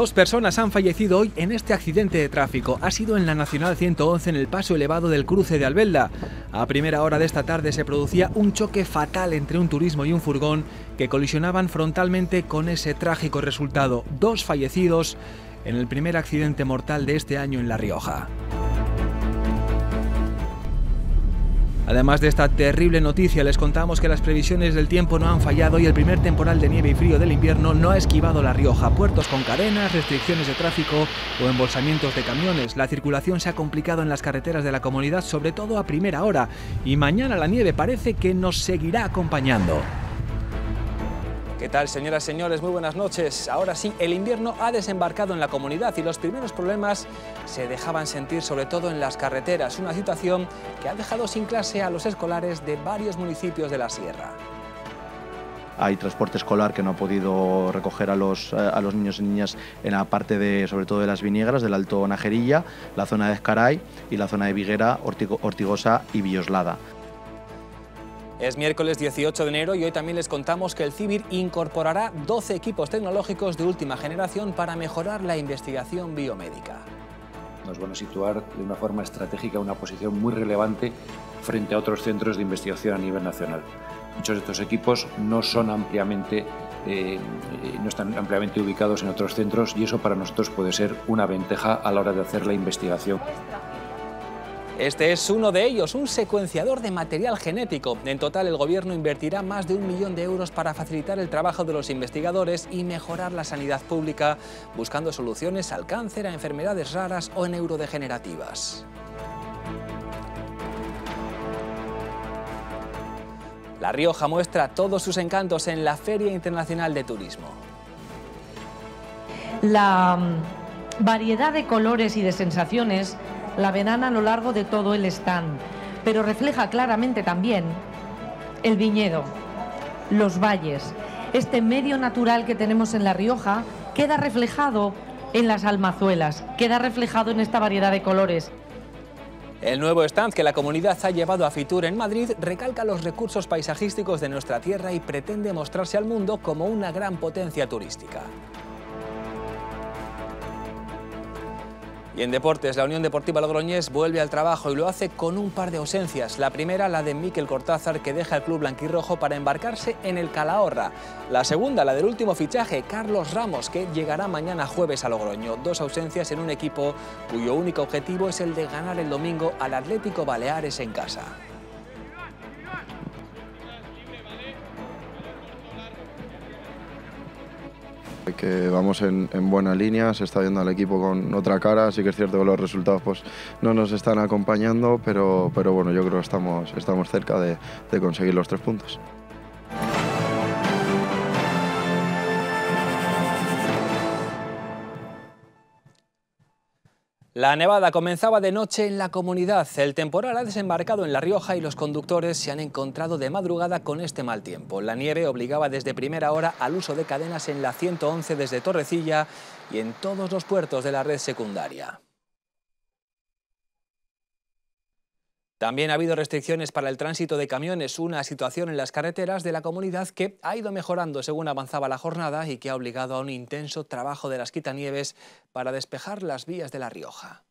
Dos personas han fallecido hoy en este accidente de tráfico. Ha sido en la Nacional 111 en el paso elevado del cruce de Albelda. A primera hora de esta tarde se producía un choque fatal entre un turismo y un furgón que colisionaban frontalmente con ese trágico resultado. Dos fallecidos en el primer accidente mortal de este año en La Rioja. Además de esta terrible noticia, les contamos que las previsiones del tiempo no han fallado y el primer temporal de nieve y frío del invierno no ha esquivado La Rioja. Puertos con cadenas, restricciones de tráfico o embolsamientos de camiones. La circulación se ha complicado en las carreteras de la comunidad, sobre todo a primera hora. Y mañana la nieve parece que nos seguirá acompañando. ¿Qué tal, señoras y señores? Muy buenas noches. Ahora sí, el invierno ha desembarcado en la comunidad y los primeros problemas se dejaban sentir sobre todo en las carreteras, una situación que ha dejado sin clase a los escolares de varios municipios de la sierra. Hay transporte escolar que no ha podido recoger a los, eh, niños y niñas en la parte de, sobre todo de las vinegras, del Alto Najerilla, la zona de Escaray y la zona de Viguera, hortigosa Ortigosa y Villoslada. Es miércoles 18 de enero y hoy también les contamos que el CIBIR incorporará 12 equipos tecnológicos de última generación para mejorar la investigación biomédica. Nos van a situar de una forma estratégica una posición muy relevante frente a otros centros de investigación a nivel nacional. Muchos de estos equipos no son ampliamente eh, no están ampliamente ubicados en otros centros y eso para nosotros puede ser una ventaja a la hora de hacer la investigación. Este es uno de ellos, un secuenciador de material genético. En total, el gobierno invertirá más de un millón de euros para facilitar el trabajo de los investigadores y mejorar la sanidad pública, buscando soluciones al cáncer, a enfermedades raras o neurodegenerativas. La Rioja muestra todos sus encantos en la Feria Internacional de Turismo. La mm, variedad de colores y de sensaciones la venana a lo largo de todo el stand, pero refleja claramente también el viñedo, los valles. Este medio natural que tenemos en La Rioja queda reflejado en las almazuelas, queda reflejado en esta variedad de colores. El nuevo stand que la comunidad ha llevado a Fitur en Madrid recalca los recursos paisajísticos de nuestra tierra y pretende mostrarse al mundo como una gran potencia turística. Y en deportes, la Unión Deportiva Logroñés vuelve al trabajo y lo hace con un par de ausencias. La primera, la de Miquel Cortázar, que deja el club blanquirrojo para embarcarse en el Calahorra. La segunda, la del último fichaje, Carlos Ramos, que llegará mañana jueves a Logroño. Dos ausencias en un equipo cuyo único objetivo es el de ganar el domingo al Atlético Baleares en casa. que vamos en, buena línea, se está viendo al equipo con otra cara, sí que es cierto que los resultados pues, no nos están acompañando, pero, bueno, yo creo que estamos, cerca de conseguir los tres puntos. La nevada comenzaba de noche en la comunidad. El temporal ha desembarcado en La Rioja y los conductores se han encontrado de madrugada con este mal tiempo. La nieve obligaba desde primera hora al uso de cadenas en la 111 desde Torrecilla y en todos los puertos de la red secundaria. También ha habido restricciones para el tránsito de camiones, una situación en las carreteras de la comunidad que ha ido mejorando según avanzaba la jornada y que ha obligado a un intenso trabajo de las quitanieves para despejar las vías de La Rioja.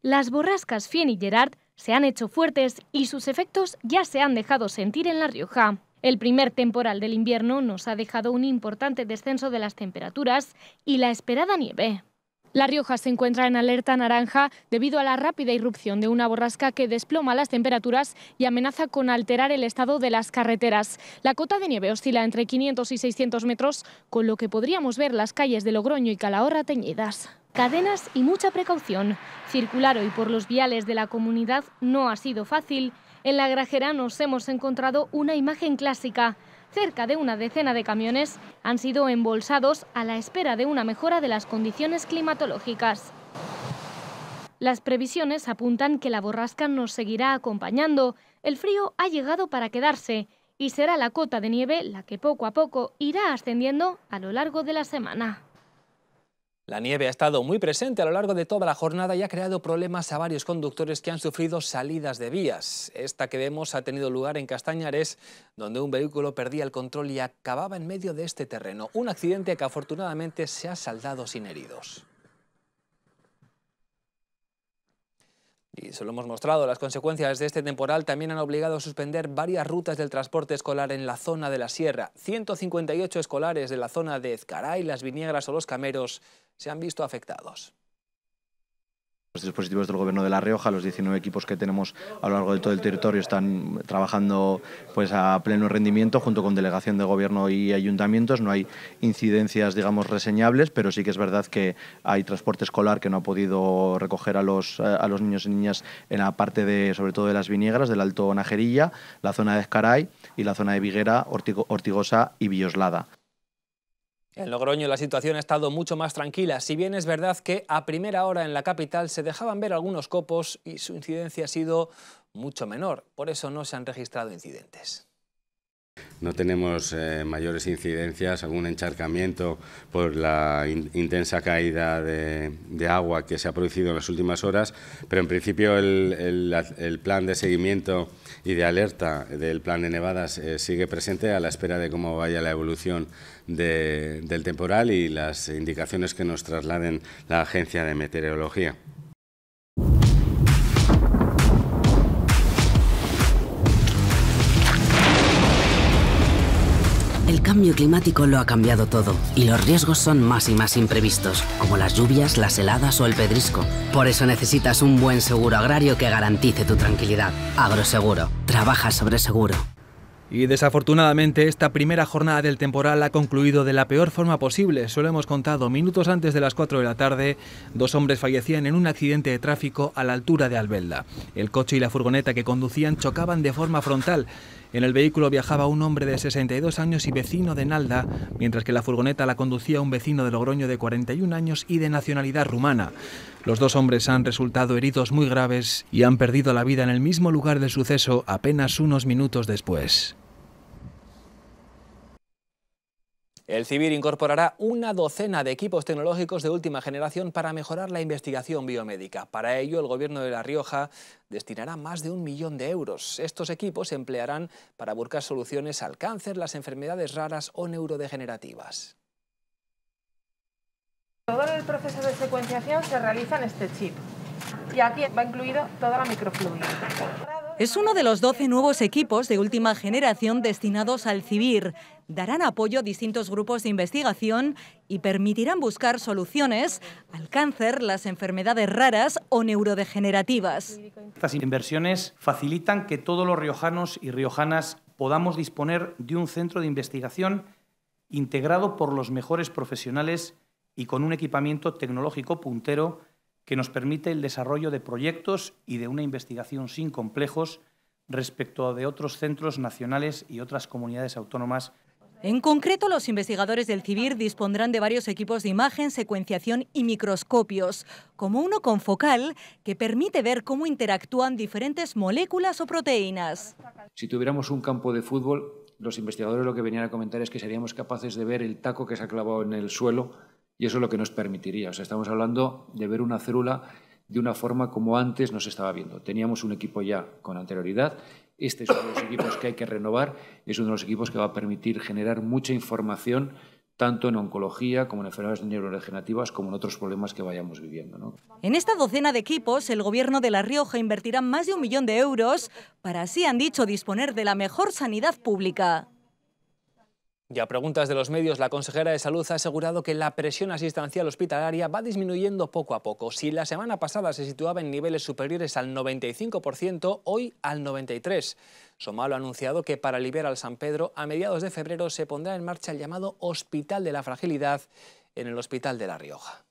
Las borrascas Fien y Gerard se han hecho fuertes y sus efectos ya se han dejado sentir en La Rioja. El primer temporal del invierno nos ha dejado un importante descenso de las temperaturas y la esperada nieve. La Rioja se encuentra en alerta naranja debido a la rápida irrupción de una borrasca que desploma las temperaturas y amenaza con alterar el estado de las carreteras. La cota de nieve oscila entre 500 y 600 metros, con lo que podríamos ver las calles de Logroño y Calahorra teñidas cadenas y mucha precaución. Circular hoy por los viales de la comunidad no ha sido fácil. En la Grajera nos hemos encontrado una imagen clásica, cerca de una decena de camiones han sido embolsados a la espera de una mejora de las condiciones climatológicas. Las previsiones apuntan que la borrasca nos seguirá acompañando, el frío ha llegado para quedarse y será la cota de nieve la que poco a poco irá ascendiendo a lo largo de la semana. La nieve ha estado muy presente a lo largo de toda la jornada y ha creado problemas a varios conductores que han sufrido salidas de vías. Esta que vemos ha tenido lugar en Castañares, donde un vehículo perdía el control y acababa en medio de este terreno. Un accidente que afortunadamente se ha saldado sin heridos. Y se lo hemos mostrado, las consecuencias de este temporal también han obligado a suspender varias rutas del transporte escolar en la zona de la sierra. 158 escolares de la zona de Ezcaray, Las Viniegras o Los Cameros se han visto afectados. Los dispositivos del Gobierno de La Rioja, los 19 equipos que tenemos a lo largo de todo el territorio están trabajando pues a pleno rendimiento junto con delegación de Gobierno y ayuntamientos. No hay incidencias, digamos, reseñables, pero sí que es verdad que hay transporte escolar que no ha podido recoger a los, eh, a los niños y niñas en la parte de, sobre todo de las viniegras... del Alto Najerilla, la zona de Escaray y la zona de Viguera, Hortigosa Ortigosa y Villoslada. En Logroño la situación ha estado mucho más tranquila, si bien es verdad que a primera hora en la capital se dejaban ver algunos copos y su incidencia ha sido mucho menor, por eso no se han registrado incidentes. No tenemos eh, mayores incidencias, algún encharcamiento por la intensa caída de, agua que se ha producido en las últimas horas, pero en principio el, plan de seguimiento y de alerta del plan de nevadas eh, sigue presente a la espera de cómo vaya la evolución del temporal y las indicaciones que nos trasladen la Agencia de Meteorología. cambio climático lo ha cambiado todo y los riesgos son más y más imprevistos, como las lluvias, las heladas o el pedrisco. Por eso necesitas un buen seguro agrario que garantice tu tranquilidad. Agroseguro. Trabaja sobre seguro. Y desafortunadamente esta primera jornada del temporal ha concluido de la peor forma posible. Solo hemos contado minutos antes de las 4 de la tarde, dos hombres fallecían en un accidente de tráfico a la altura de Albelda. El coche y la furgoneta que conducían chocaban de forma frontal. En el vehículo viajaba un hombre de 62 años y vecino de Nalda, mientras que la furgoneta la conducía un vecino de Logroño de 41 años y de nacionalidad rumana. Los dos hombres han resultado heridos muy graves y han perdido la vida en el mismo lugar del suceso apenas unos minutos después. El CIBIR incorporará una docena de equipos tecnológicos de última generación para mejorar la investigación biomédica. Para ello, el Gobierno de La Rioja destinará más de un millón de euros. Estos equipos se emplearán para buscar soluciones al cáncer, las enfermedades raras o neurodegenerativas. Todo el proceso de secuenciación se realiza en este chip y aquí va incluido toda la es uno de los 12 nuevos equipos de última generación destinados al CIVIR. Darán apoyo a distintos grupos de investigación y permitirán buscar soluciones al cáncer, las enfermedades raras o neurodegenerativas. Estas inversiones facilitan que todos los riojanos y riojanas podamos disponer de un centro de investigación integrado por los mejores profesionales y con un equipamiento tecnológico puntero que nos permite el desarrollo de proyectos y de una investigación sin complejos respecto de otros centros nacionales y otras comunidades autónomas en concreto, los investigadores del CIBIR dispondrán de varios equipos de imagen, secuenciación y microscopios, como uno con focal que permite ver cómo interactúan diferentes moléculas o proteínas. Si tuviéramos un campo de fútbol, los investigadores lo que venían a comentar es que seríamos capaces de ver el taco que se ha clavado en el suelo y eso es lo que nos permitiría. sea, estamos hablando de ver una célula de una forma como antes nos estaba viendo. Teníamos un equipo ya con anterioridad. Este es uno de los equipos que hay que renovar. Es uno de los equipos que va a permitir generar mucha información tanto en oncología como en enfermedades neurodegenerativas como en otros problemas que vayamos viviendo. En esta docena de equipos, el Gobierno de La Rioja invertirá más de un millón de euros para así, han dicho, disponer de la mejor sanidad pública. Ya a preguntas de los medios, la consejera de Salud ha asegurado que la presión asistencial hospitalaria va disminuyendo poco a poco. Si la semana pasada se situaba en niveles superiores al 95%, hoy al 93%. Somalo ha anunciado que para liberar al San Pedro, a mediados de febrero se pondrá en marcha el llamado Hospital de la Fragilidad en el Hospital de La Rioja.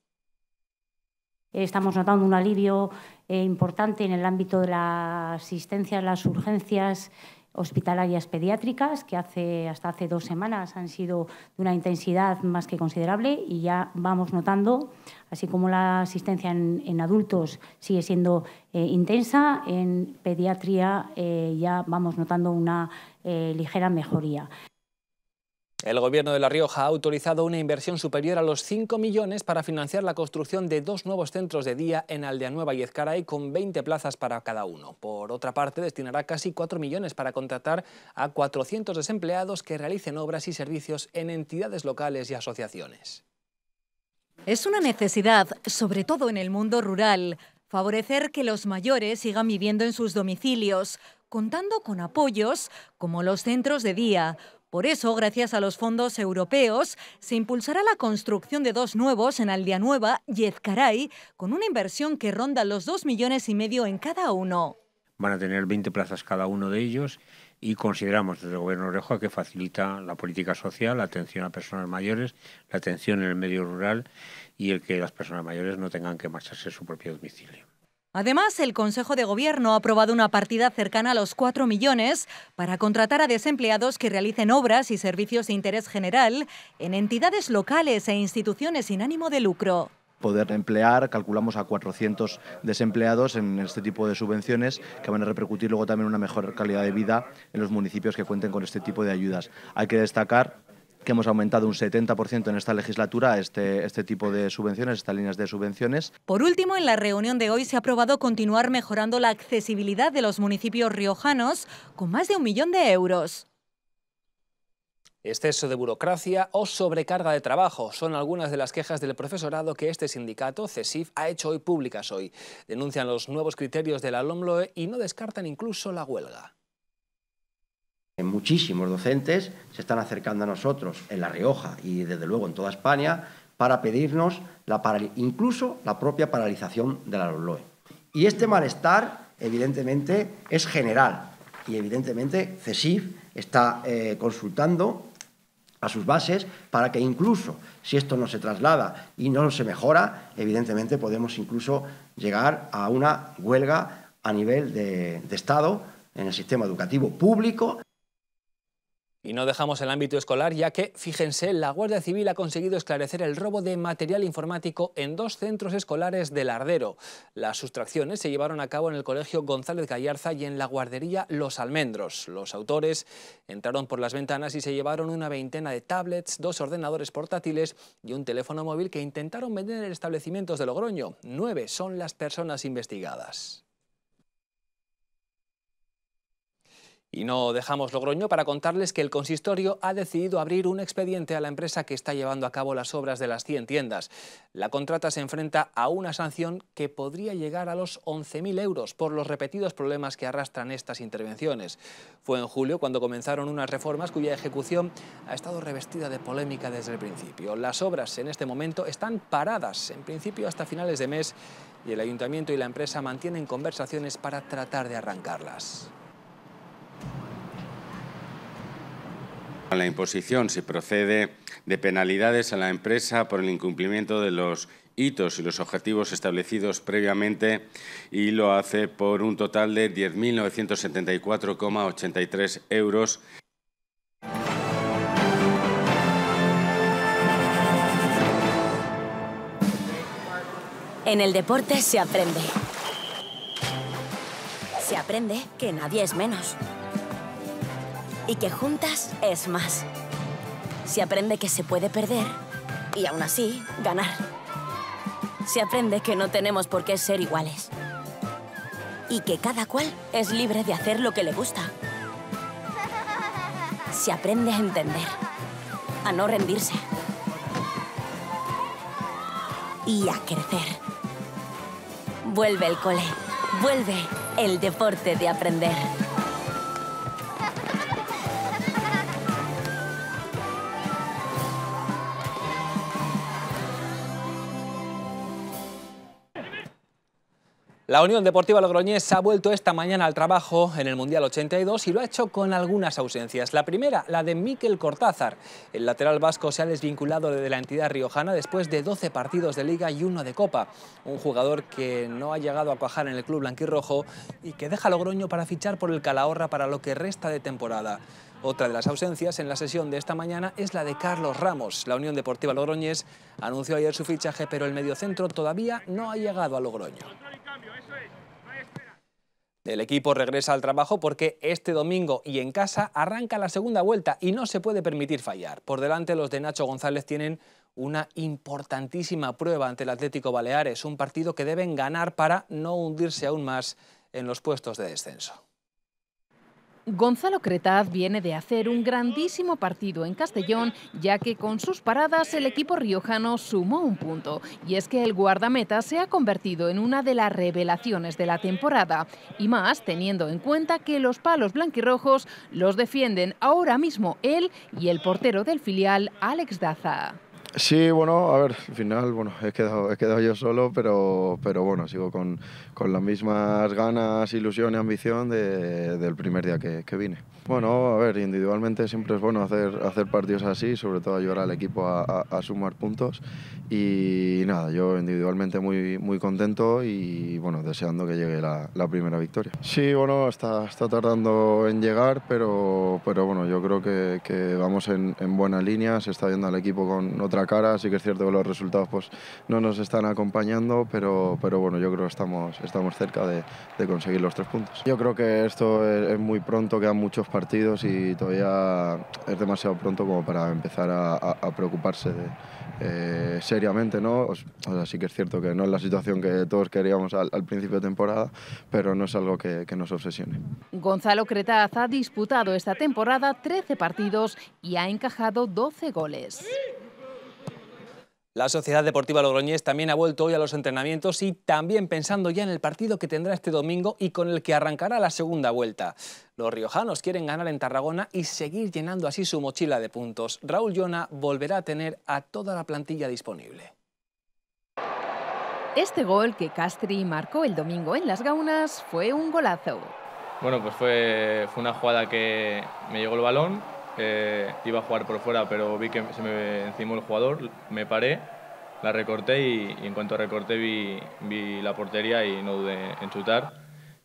Estamos notando un alivio eh, importante en el ámbito de la asistencia a las urgencias hospitalarias pediátricas, que hace, hasta hace dos semanas han sido de una intensidad más que considerable y ya vamos notando, así como la asistencia en, adultos sigue siendo eh, intensa, en pediatría eh, ya vamos notando una eh, ligera mejoría. El gobierno de La Rioja ha autorizado una inversión superior a los 5 millones para financiar la construcción de dos nuevos centros de día en Aldeanueva y Ezcaray con 20 plazas para cada uno. Por otra parte, destinará casi 4 millones para contratar a 400 desempleados que realicen obras y servicios en entidades locales y asociaciones. Es una necesidad, sobre todo en el mundo rural, favorecer que los mayores sigan viviendo en sus domicilios, contando con apoyos como los centros de día, por eso, gracias a los fondos europeos, se impulsará la construcción de dos nuevos en Aldeanueva y Ezcaray, con una inversión que ronda los dos millones y medio en cada uno. Van a tener 20 plazas cada uno de ellos y consideramos desde el Gobierno Oreja que facilita la política social, la atención a personas mayores, la atención en el medio rural y el que las personas mayores no tengan que marcharse a su propio domicilio. Además, el Consejo de Gobierno ha aprobado una partida cercana a los 4 millones para contratar a desempleados que realicen obras y servicios de interés general en entidades locales e instituciones sin ánimo de lucro poder emplear, calculamos a 400 desempleados en este tipo de subvenciones que van a repercutir luego también una mejor calidad de vida en los municipios que cuenten con este tipo de ayudas. Hay que destacar que hemos aumentado un 70% en esta legislatura este, este tipo de subvenciones, estas líneas de subvenciones. Por último, en la reunión de hoy se ha aprobado continuar mejorando la accesibilidad de los municipios riojanos con más de un millón de euros. Exceso de burocracia o sobrecarga de trabajo son algunas de las quejas del profesorado que este sindicato, CESIF, ha hecho hoy públicas hoy. Denuncian los nuevos criterios de la LOMLOE y no descartan incluso la huelga. Muchísimos docentes se están acercando a nosotros en La Rioja y desde luego en toda España para pedirnos incluso la propia paralización de la LOE. Y este malestar, evidentemente, es general y evidentemente CESIF está eh, consultando a sus bases para que incluso si esto no se traslada y no se mejora, evidentemente podemos incluso llegar a una huelga a nivel de Estado en el sistema educativo público y no dejamos el ámbito escolar, ya que, fíjense, la Guardia Civil ha conseguido esclarecer el robo de material informático en dos centros escolares del Ardero. Las sustracciones se llevaron a cabo en el Colegio González Gallarza y en la guardería Los Almendros. Los autores entraron por las ventanas y se llevaron una veintena de tablets, dos ordenadores portátiles y un teléfono móvil que intentaron vender en establecimientos de Logroño. Nueve son las personas investigadas. Y no dejamos Logroño para contarles que el consistorio ha decidido abrir un expediente a la empresa que está llevando a cabo las obras de las 100 tiendas. La contrata se enfrenta a una sanción que podría llegar a los 11.000 euros por los repetidos problemas que arrastran estas intervenciones. Fue en julio cuando comenzaron unas reformas cuya ejecución ha estado revestida de polémica desde el principio. Las obras en este momento están paradas, en principio hasta finales de mes, y el ayuntamiento y la empresa mantienen conversaciones para tratar de arrancarlas. La imposición, se procede, de penalidades a la empresa por el incumplimiento de los hitos y los objetivos establecidos previamente y lo hace por un total de 10.974,83 euros. En el deporte se aprende. Se aprende que nadie es menos y que juntas es más. Se aprende que se puede perder y aún así ganar. Se aprende que no tenemos por qué ser iguales y que cada cual es libre de hacer lo que le gusta. Se aprende a entender, a no rendirse y a crecer. Vuelve el cole, vuelve el deporte de aprender. La Unión Deportiva Logroñés ha vuelto esta mañana al trabajo en el Mundial 82 y lo ha hecho con algunas ausencias. La primera, la de Miquel Cortázar. El lateral vasco se ha desvinculado de la entidad riojana después de 12 partidos de Liga y uno de Copa. Un jugador que no ha llegado a cuajar en el club blanquirrojo y que deja Logroño para fichar por el Calahorra para lo que resta de temporada. Otra de las ausencias en la sesión de esta mañana es la de Carlos Ramos. La Unión Deportiva Logroñés anunció ayer su fichaje, pero el mediocentro todavía no ha llegado a Logroño. El equipo regresa al trabajo porque este domingo y en casa arranca la segunda vuelta y no se puede permitir fallar. Por delante los de Nacho González tienen una importantísima prueba ante el Atlético Baleares, un partido que deben ganar para no hundirse aún más en los puestos de descenso. Gonzalo Cretaz viene de hacer un grandísimo partido en Castellón, ya que con sus paradas el equipo riojano sumó un punto. Y es que el guardameta se ha convertido en una de las revelaciones de la temporada, y más teniendo en cuenta que los palos blanquirrojos los defienden ahora mismo él y el portero del filial, Alex Daza. Sí, bueno, a ver, al final, bueno, he quedado, he quedado yo solo, pero, pero bueno, sigo con, con las mismas ganas, ilusión y ambición del primer día que vine. Bueno, a ver, individualmente siempre es bueno hacer, hacer partidos así, sobre todo ayudar al equipo a, sumar puntos. Y nada, yo individualmente muy, muy contento y bueno, deseando que llegue la, primera victoria. Sí, bueno, está, está tardando en llegar, pero, pero bueno, yo creo que, vamos en, buena línea, se está viendo al equipo con otra cara, sí que es cierto que los resultados pues, no nos están acompañando, pero, pero bueno, yo creo que estamos, estamos cerca de, conseguir los tres puntos. Yo creo que esto es, muy pronto, quedan muchos partidos y todavía es demasiado pronto como para empezar a, preocuparse de, eh, seriamente, ¿no? O sea, sí que es cierto que no es la situación que todos queríamos al, principio de temporada, pero no es algo que, que nos obsesione. Gonzalo Cretaz ha disputado esta temporada 13 partidos y ha encajado 12 goles. La Sociedad Deportiva Logroñés también ha vuelto hoy a los entrenamientos y también pensando ya en el partido que tendrá este domingo y con el que arrancará la segunda vuelta. Los riojanos quieren ganar en Tarragona y seguir llenando así su mochila de puntos. Raúl Llona volverá a tener a toda la plantilla disponible. Este gol que Castri marcó el domingo en Las Gaunas fue un golazo. Bueno, pues fue, fue una jugada que me llegó el balón, eh, iba a jugar por fuera, pero vi que se me encima el jugador, me paré, la recorté y, en cuanto recorté vi, la portería y no dudé en chutar.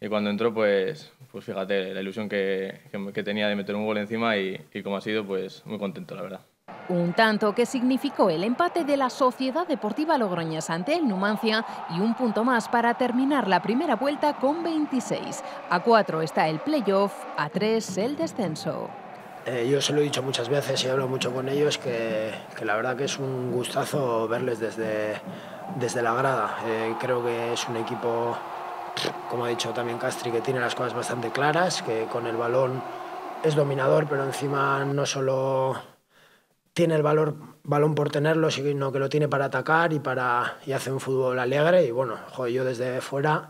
Y cuando entró, pues, pues fíjate, la ilusión que, tenía de meter un gol encima y, como ha sido, pues muy contento, la verdad. Un tanto que significó el empate de la Sociedad Deportiva Logroñés ante el Numancia y un punto más para terminar la primera vuelta con 26. A 4 está el playoff, a 3 el descenso. Eh, yo se lo he dicho muchas veces y hablo mucho con ellos que, que la verdad que es un gustazo verles desde, la grada. Eh, creo que es un equipo, como ha dicho también Castri, que tiene las cosas bastante claras, que con el balón es dominador, pero encima no solo tiene el valor, balón por tenerlo, sino que lo tiene para atacar y, y hace un fútbol alegre. Y bueno, yo desde fuera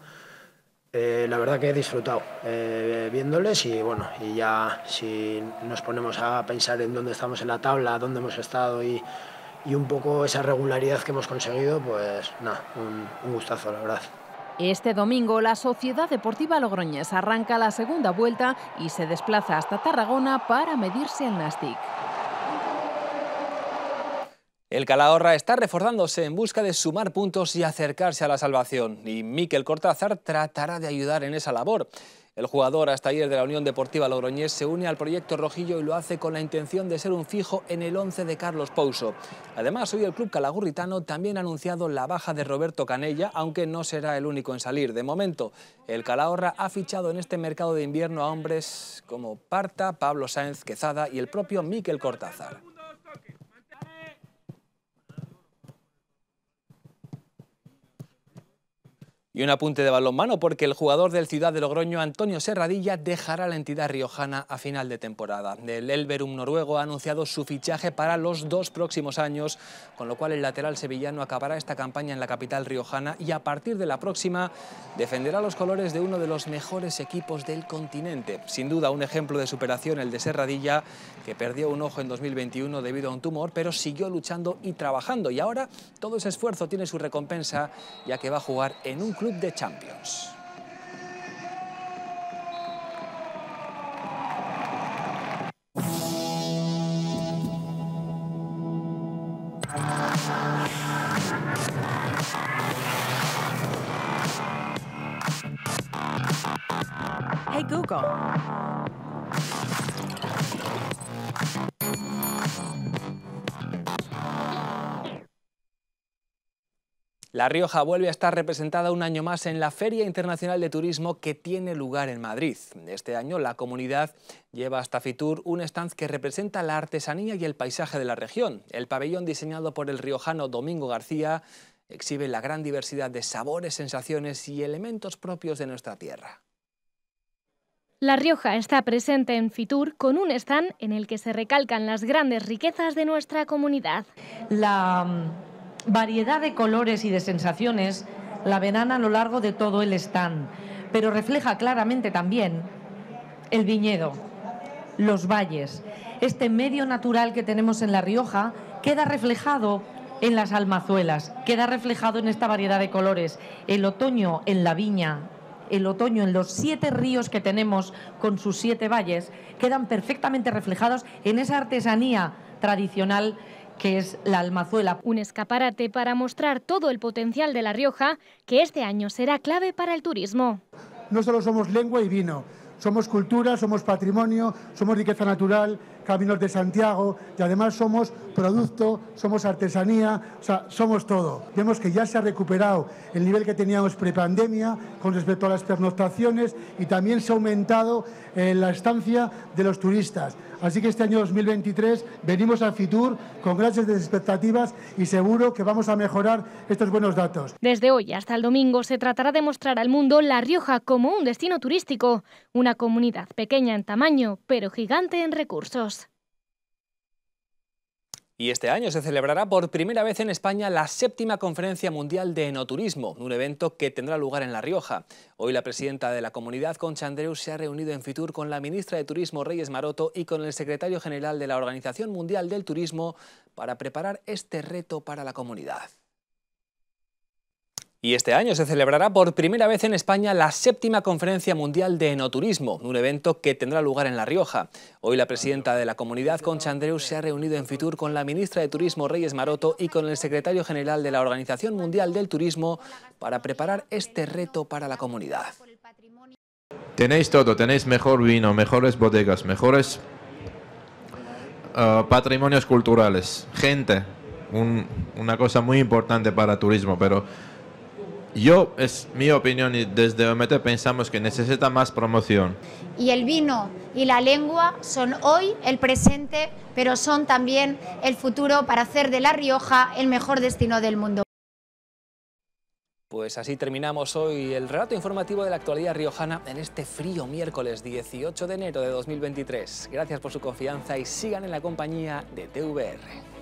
eh, la verdad que he disfrutado eh, viéndoles y bueno, y ya si nos ponemos a pensar en dónde estamos en la tabla, dónde hemos estado y, un poco esa regularidad que hemos conseguido, pues nada, un, gustazo, la verdad. Este domingo la Sociedad Deportiva Logroñés arranca la segunda vuelta y se desplaza hasta Tarragona para medirse al Nastic. El Calahorra está reforzándose en busca de sumar puntos y acercarse a la salvación, y Miquel Cortázar tratará de ayudar en esa labor. El jugador hasta ayer de la Unión Deportiva Logroñés se une al proyecto Rojillo y lo hace con la intención de ser un fijo en el once de Carlos Pouso. Además, hoy el club calagurritano también ha anunciado la baja de Roberto Canella, aunque no será el único en salir. De momento, el Calahorra ha fichado en este mercado de invierno a hombres como Parta, Pablo Sáenz, Quezada y el propio Miquel Cortázar. Y un apunte de balonmano porque el jugador del Ciudad de Logroño, Antonio Serradilla, dejará la entidad riojana a final de temporada. El Elverum noruego ha anunciado su fichaje para los dos próximos años, con lo cual el lateral sevillano acabará esta campaña en la capital riojana y a partir de la próxima defenderá los colores de uno de los mejores equipos del continente. Sin duda un ejemplo de superación el de Serradilla, que perdió un ojo en 2021 debido a un tumor, pero siguió luchando y trabajando. Y ahora todo ese esfuerzo tiene su recompensa, ya que va a jugar en un club de Champions. Hey Google. La Rioja vuelve a estar representada un año más en la Feria Internacional de Turismo que tiene lugar en Madrid. Este año la comunidad lleva hasta Fitur un stand que representa la artesanía y el paisaje de la región. El pabellón diseñado por el riojano Domingo García exhibe la gran diversidad de sabores, sensaciones y elementos propios de nuestra tierra. La Rioja está presente en Fitur con un stand en el que se recalcan las grandes riquezas de nuestra comunidad. La variedad de colores y de sensaciones la verán a lo largo de todo el stand, pero refleja claramente también el viñedo, los valles. Este medio natural que tenemos en La Rioja queda reflejado en las almazuelas, queda reflejado en esta variedad de colores, el otoño en la viña, el otoño en los siete ríos que tenemos con sus siete valles, quedan perfectamente reflejados en esa artesanía tradicional que es la Almazuela. Un escaparate para mostrar todo el potencial de La Rioja, que este año será clave para el turismo. No solo somos lengua y vino, somos cultura, somos patrimonio, somos riqueza natural, caminos de Santiago y además somos producto, somos artesanía, o sea, somos todo. Vemos que ya se ha recuperado el nivel que teníamos prepandemia con respecto a las pernoctaciones y también se ha aumentado eh, la estancia de los turistas. Así que este año 2023 venimos a Fitur con grandes expectativas y seguro que vamos a mejorar estos buenos datos. Desde hoy hasta el domingo se tratará de mostrar al mundo La Rioja como un destino turístico, una comunidad pequeña en tamaño, pero gigante en recursos. Y este año se celebrará por primera vez en España la séptima Conferencia Mundial de Enoturismo, un evento que tendrá lugar en La Rioja. Hoy la presidenta de la comunidad, Concha Andreu, se ha reunido en Fitur con la ministra de Turismo, Reyes Maroto, y con el secretario general de la Organización Mundial del Turismo para preparar este reto para la comunidad. Y este año se celebrará por primera vez en España la séptima Conferencia Mundial de Enoturismo, un evento que tendrá lugar en La Rioja. Hoy la presidenta de la comunidad, Concha Andreu, se ha reunido en Fitur con la ministra de Turismo, Reyes Maroto, y con el secretario general de la Organización Mundial del Turismo para preparar este reto para la comunidad. Tenéis todo, tenéis mejor vino, mejores bodegas, mejores eh, patrimonios culturales, gente, una cosa muy importante para turismo, pero yo, es mi opinión y desde OMT pensamos que necesita más promoción. Y el vino y la lengua son hoy el presente, pero son también el futuro para hacer de La Rioja el mejor destino del mundo. Pues así terminamos hoy el relato informativo de la actualidad riojana en este frío miércoles 18 de enero de 2023. Gracias por su confianza y sigan en la compañía de TVR.